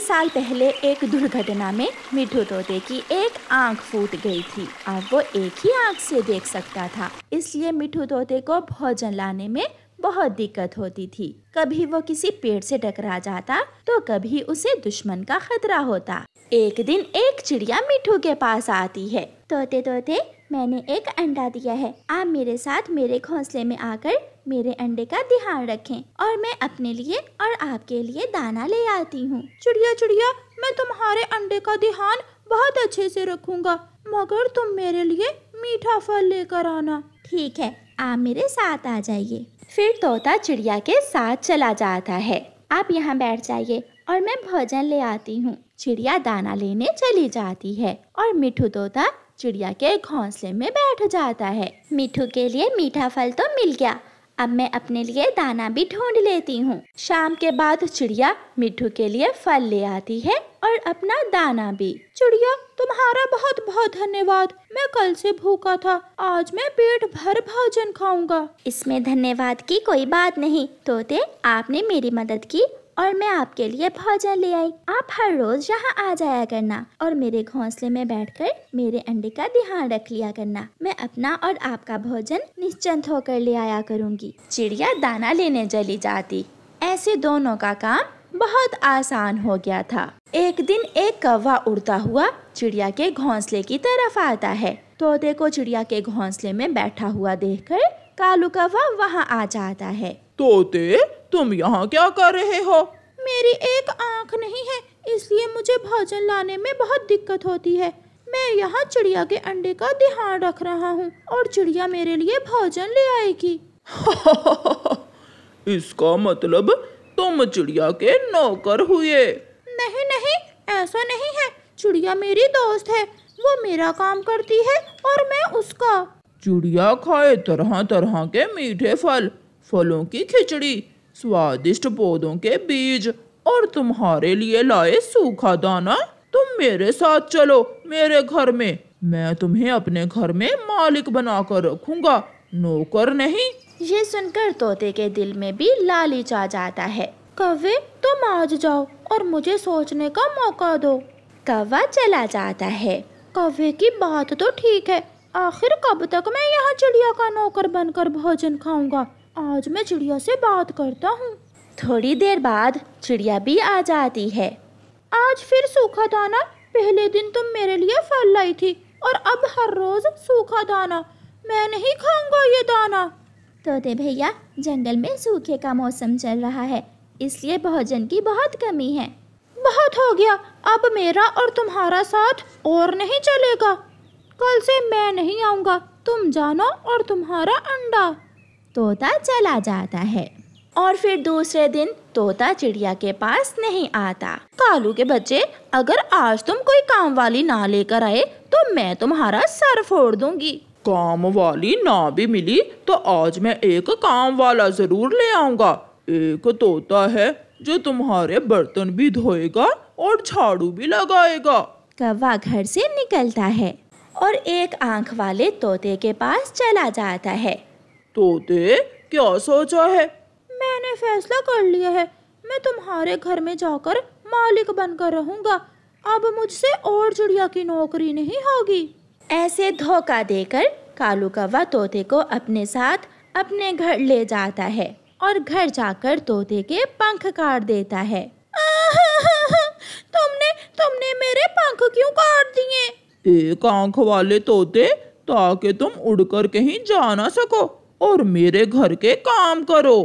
कई साल पहले एक दुर्घटना में मिठू तोते की एक आंख फूट गई थी अब वो एक ही आंख से देख सकता था इसलिए मिठू तोते को भोजन लाने में बहुत दिक्कत होती थी कभी वो किसी पेड़ से टकरा जाता तो कभी उसे दुश्मन का खतरा होता एक दिन एक चिड़िया मिठू के पास आती है तोते तोते मैंने एक अंडा दिया है आप मेरे साथ मेरे घोंसले में आकर मेरे अंडे का ध्यान रखें और मैं अपने लिए और आपके लिए दाना ले आती हूँ चिड़िया चिड़िया मैं तुम्हारे अंडे का ध्यान बहुत अच्छे से रखूँगा मगर तुम मेरे लिए मीठा फल लेकर आना ठीक है आप मेरे साथ आ जाइए फिर तोता चिड़िया के साथ चला जाता है आप यहाँ बैठ जाइए और मैं भोजन ले आती हूँ चिड़िया दाना लेने चली जाती है और मिठू तोता चिड़िया के घोंसले में बैठ जाता है मिठू के लिए मीठा फल तो मिल गया अब मैं अपने लिए दाना भी ढूंढ लेती हूँ शाम के बाद चिड़िया मिठू के लिए फल ले आती है और अपना दाना भी चिड़िया तुम्हारा बहुत बहुत धन्यवाद मैं कल से भूखा था आज मैं पेट भर भोजन खाऊंगा इसमें धन्यवाद की कोई बात नहीं तोते आपने मेरी मदद की और मैं आपके लिए भोजन ले आई आप हर रोज यहाँ आ जाया करना और मेरे घोंसले में बैठकर मेरे अंडे का ध्यान रख लिया करना मैं अपना और आपका भोजन निश्चिंत होकर ले आया करूँगी चिड़िया दाना लेने चली जाती ऐसे दोनों का काम बहुत आसान हो गया था एक दिन एक कौवा उड़ता हुआ चिड़िया के घोंसले की तरफ आता है तोते को चिड़िया के घोंसले में बैठा हुआ देखकर कालू कौवा वहाँ आ जाता है तोते तुम यहाँ क्या कर रहे हो मेरी एक आँख नहीं है इसलिए मुझे भोजन लाने में बहुत दिक्कत होती है मैं यहाँ चिड़िया के अंडे का ध्यान रख रहा हूँ और चिड़िया मेरे लिए भोजन ले आएगी इसका मतलब तुम चिड़िया के नौकर हुए नहीं नहीं ऐसा नहीं है चिड़िया मेरी दोस्त है वो मेरा काम करती है और मैं उसका चिड़िया खाए तरह तरह के मीठे फल फलों की खिचड़ी स्वादिष्ट पौधों के बीज और तुम्हारे लिए लाए सूखा दाना तुम मेरे साथ चलो मेरे घर में मैं तुम्हें अपने घर में मालिक बनाकर रखूंगा नौकर नहीं ये सुनकर तोते के दिल में भी लालच आ जाता है कवे तुम आज जाओ और मुझे सोचने का मौका दो कौवा चला जाता है कौवे की बात तो ठीक है आखिर कब तक मैं यहाँ चिड़िया का नौकर बनकर भोजन खाऊंगा आज मैं चिड़िया से बात करता हूँ थोड़ी देर बाद चिड़िया भी आ जाती है आज फिर सूखा दाना पहले दिन तुम तो मेरे लिए फल लाई थी और अब हर रोज सूखा दाना मैं नहीं खाऊंगा ये दाना तोते भैया जंगल में सूखे का मौसम चल रहा है इसलिए भोजन की बहुत कमी है बहुत हो गया अब मेरा और तुम्हारा साथ और नहीं चलेगा कल से मैं नहीं आऊँगा तुम जाना और तुम्हारा अंडा तोता चला जाता है और फिर दूसरे दिन तोता चिड़िया के पास नहीं आता कालू के बच्चे अगर आज तुम कोई काम वाली ना लेकर आए तो मैं तुम्हारा सर फोड़ दूंगी काम वाली ना भी मिली तो आज मैं एक काम वाला जरूर ले आऊंगा एक तोता है जो तुम्हारे बर्तन भी धोएगा और झाड़ू भी लगाएगा कौवा घर से निकलता है और एक आंख वाले तोते के पास चला जाता है तोते क्या सोचा है मैंने फैसला कर लिया है मैं तुम्हारे घर में जाकर मालिक बनकर रहूंगा अब मुझसे और चिड़िया की नौकरी नहीं होगी ऐसे धोखा देकर कालू कौवा तोते को अपने साथ अपने घर ले जाता है और घर जाकर तोते के पंख काट देता है तुमने तुमने मेरे पंख क्यों काट दिए एक आंख वाले तोते ताकि तुम उड़कर कहीं जा ना सको और मेरे घर के काम करो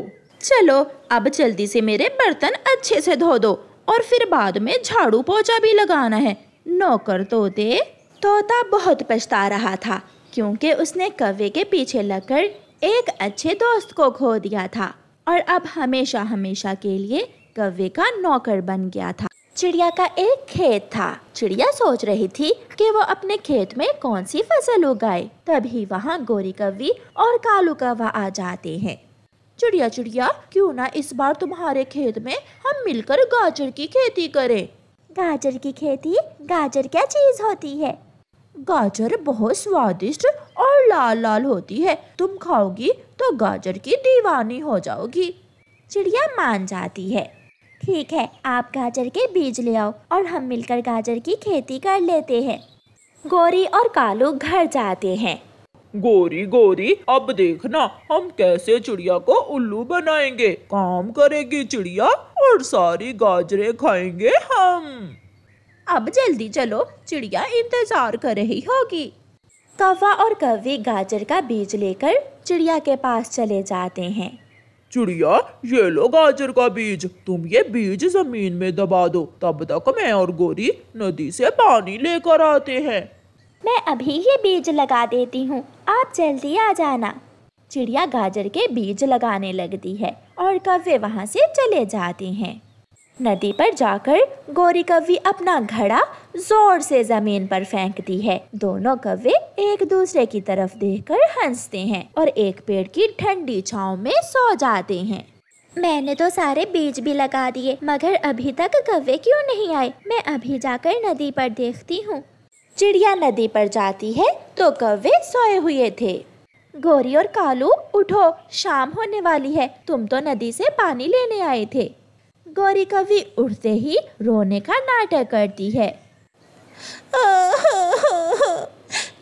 चलो अब जल्दी से मेरे बर्तन अच्छे से धो दो और फिर बाद में झाड़ू पोछा भी लगाना है नौकर तोते तोता बहुत पछता रहा था क्योंकि उसने कवे के पीछे लगकर एक अच्छे दोस्त को खो दिया था और अब हमेशा हमेशा के लिए कवे का नौकर बन गया था चिड़िया का एक खेत था चिड़िया सोच रही थी कि वो अपने खेत में कौन सी फसल उगाए तभी वहाँ गोरी कवि और कालू कवा आ जाते हैं चिड़िया चिड़िया क्यों ना इस बार तुम्हारे खेत में हम मिलकर गाजर की खेती करें गाजर की खेती गाजर क्या चीज होती है गाजर बहुत स्वादिष्ट और लाल लाल होती है तुम खाओगी तो गाजर की दीवानी हो जाओगी चिड़िया मान जाती है ठीक है आप गाजर के बीज ले आओ और हम मिलकर गाजर की खेती कर लेते हैं गौरी और कालू घर जाते हैं गोरी गोरी अब देखना हम कैसे चिड़िया को उल्लू बनाएंगे काम करेगी चिड़िया और सारी गाजरे खाएंगे हम अब जल्दी चलो चिड़िया इंतजार कर रही होगी कौवा और कव्वे गाजर का बीज लेकर चिड़िया के पास चले जाते हैं चिड़िया ये लो गाजर का बीज तुम ये बीज जमीन में दबा दो तब तक मैं और गोरी नदी से पानी लेकर आते हैं मैं अभी ये बीज लगा देती हूँ आप जल्दी आ जाना चिड़िया गाजर के बीज लगाने लगती है और कव्य वहाँ से चले जाते हैं नदी पर जाकर गौरी कवि अपना घड़ा जोर से जमीन पर फेंकती है दोनों कवे एक दूसरे की तरफ देखकर हंसते हैं और एक पेड़ की ठंडी छाव में सो जाते हैं मैंने तो सारे बीज भी लगा दिए मगर अभी तक कवे क्यों नहीं आए मैं अभी जाकर नदी पर देखती हूँ चिड़िया नदी पर जाती है तो कवे सोए हुए थे गौरी और कालू उठो शाम होने वाली है तुम तो नदी से पानी लेने आए थे गौरी कभी उड़ते ही रोने का नाटक करती है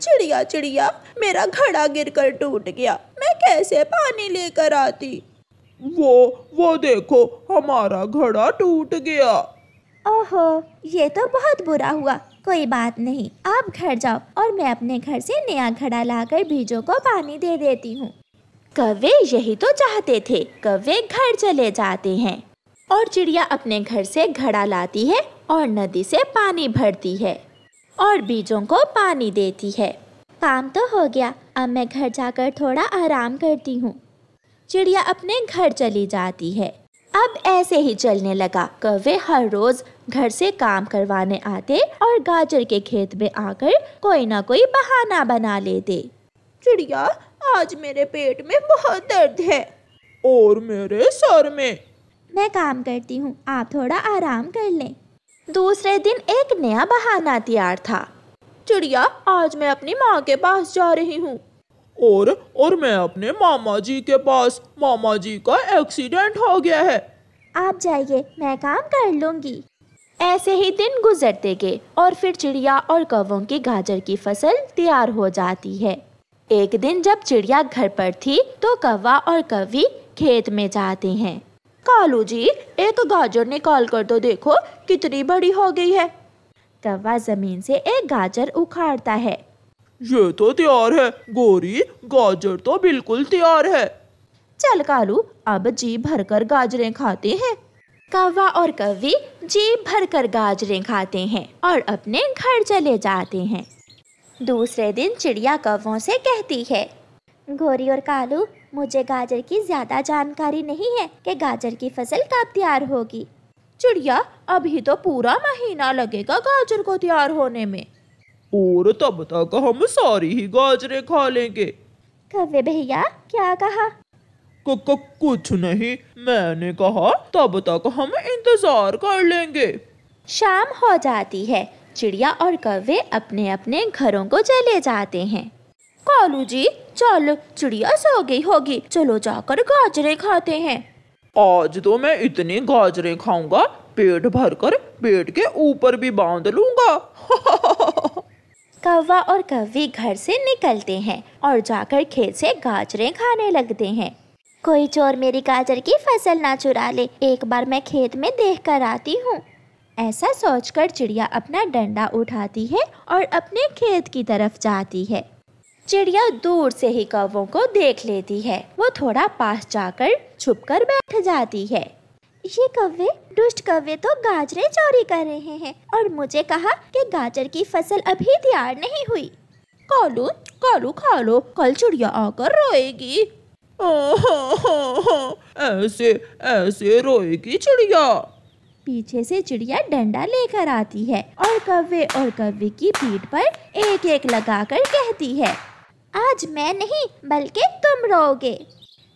चिड़िया चिड़िया मेरा घड़ा गिरकर टूट गया मैं कैसे पानी लेकर आती वो वो देखो हमारा घड़ा टूट गया ओहो ये तो बहुत बुरा हुआ कोई बात नहीं आप घर जाओ और मैं अपने घर से नया घड़ा लाकर बीजों को पानी दे देती हूँ कवे यही तो चाहते थे कवे घर चले जाते हैं और चिड़िया अपने घर से घड़ा लाती है और नदी से पानी भरती है और बीजों को पानी देती है काम तो हो गया अब मैं घर जाकर थोड़ा आराम करती हूँ चिड़िया अपने घर चली जाती है अब ऐसे ही चलने लगा कौवे हर रोज घर से काम करवाने आते और गाजर के खेत में आकर कोई ना कोई बहाना बना लेते चिड़िया आज मेरे पेट में बहुत दर्द है और मेरे सर में मैं काम करती हूँ आप थोड़ा आराम कर लें दूसरे दिन एक नया बहाना तैयार था चिड़िया आज मैं अपनी माँ के पास जा रही हूँ और और मैं अपने मामा जी के पास मामा जी का एक्सीडेंट हो गया है आप जाइए मैं काम कर लूंगी ऐसे ही दिन गुजरते गए और फिर चिड़िया और कौवों की गाजर की फसल तैयार हो जाती है एक दिन जब चिड़िया घर पर थी तो कौवा और कवि खेत में जाते हैं कालू जी एक तो गाजर निकाल कर तो देखो कितनी बड़ी हो गई है कौवा जमीन से एक गाजर उखाड़ता है ये तो तैयार है गोरी गाजर तो बिल्कुल तैयार है चल कालू अब जी भरकर गाजरें खाते हैं कौवा और कवि जी भरकर गाजरें खाते हैं और अपने घर चले जाते हैं दूसरे दिन चिड़िया कौवों से कहती है गोरी और कालू मुझे गाजर की ज़्यादा जानकारी नहीं है कि गाजर की फसल कब तैयार होगी चिड़िया अभी तो पूरा महीना लगेगा गाजर को तैयार होने में और तब तक हम सारी ही गाजरे खा लेंगे कवे भैया क्या कहा क -क कुछ नहीं मैंने कहा तब तक हम इंतजार कर लेंगे शाम हो जाती है चिड़िया और कवे अपने अपने घरों को चले जाते हैं कालू जी चल चिड़िया सो गई होगी चलो जाकर गाजरे खाते हैं आज तो मैं इतनी गाजरे खाऊंगा पेट भर कर पेट के ऊपर भी बांध लूंगा कौवा और कौवी घर से निकलते हैं और जाकर खेत से गाजरे खाने लगते हैं कोई चोर मेरी गाजर की फसल ना चुरा ले एक बार मैं खेत में देख कर आती हूँ ऐसा सोचकर चिड़िया अपना डंडा उठाती है और अपने खेत की तरफ जाती है चिड़िया दूर से ही कौवों को देख लेती है वो थोड़ा पास जाकर छुपकर बैठ जाती है ये कौवे दुष्ट कौवे तो गाजरे चोरी कर रहे हैं और मुझे कहा कि गाजर की फसल अभी तैयार नहीं हुई कालू कालू खा लो कल चिड़िया आकर रोएगी हो ऐसे ऐसे रोएगी चिड़िया पीछे से चिड़िया डंडा लेकर आती है और कव्वे और कव्वे की पीठ पर एक एक लगाकर कहती है आज मैं नहीं बल्कि तुम रोगे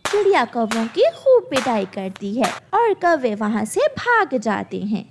चिड़िया कौवों की खूब पिटाई करती है और कौवे वहाँ से भाग जाते हैं